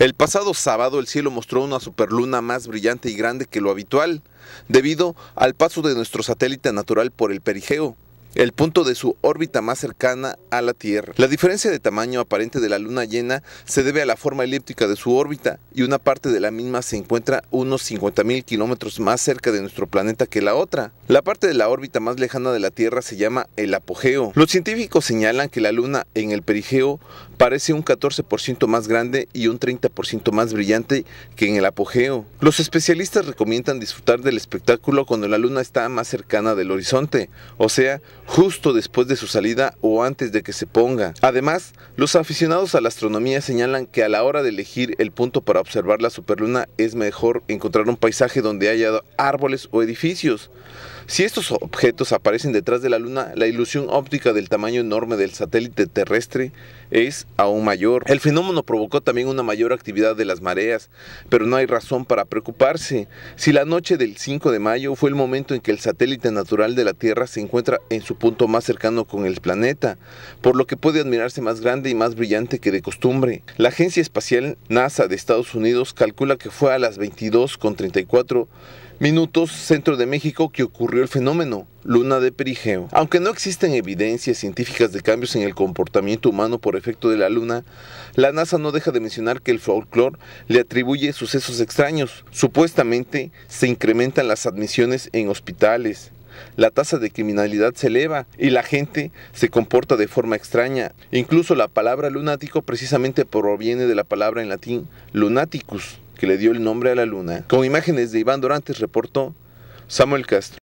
El pasado sábado el cielo mostró una superluna más brillante y grande que lo habitual, debido al paso de nuestro satélite natural por el perigeo, el punto de su órbita más cercana a la Tierra. La diferencia de tamaño aparente de la luna llena se debe a la forma elíptica de su órbita y una parte de la misma se encuentra unos 50.000 kilómetros más cerca de nuestro planeta que la otra. La parte de la órbita más lejana de la Tierra se llama el apogeo. Los científicos señalan que la luna en el perigeo parece un 14% más grande y un 30% más brillante que en el apogeo. Los especialistas recomiendan disfrutar del espectáculo cuando la luna está más cercana del horizonte, o sea, justo después de su salida o antes de que se ponga. Además, los aficionados a la astronomía señalan que a la hora de elegir el punto para observar la superluna es mejor encontrar un paisaje donde haya árboles o edificios. Si estos objetos aparecen detrás de la luna, la ilusión óptica del tamaño enorme del satélite terrestre es aún mayor. El fenómeno provocó también una mayor actividad de las mareas, pero no hay razón para preocuparse. Si la noche del 5 de mayo fue el momento en que el satélite natural de la Tierra se encuentra en su punto más cercano con el planeta, por lo que puede admirarse más grande y más brillante que de costumbre. La agencia espacial NASA de Estados Unidos calcula que fue a las 22.34 minutos centro de México que ocurrió el fenómeno, luna de perigeo. Aunque no existen evidencias científicas de cambios en el comportamiento humano por efecto de la luna, la NASA no deja de mencionar que el folclore le atribuye sucesos extraños. Supuestamente se incrementan las admisiones en hospitales, la tasa de criminalidad se eleva y la gente se comporta de forma extraña. Incluso la palabra lunático precisamente proviene de la palabra en latín lunaticus, que le dio el nombre a la luna. Con imágenes de Iván Dorantes reportó Samuel Castro.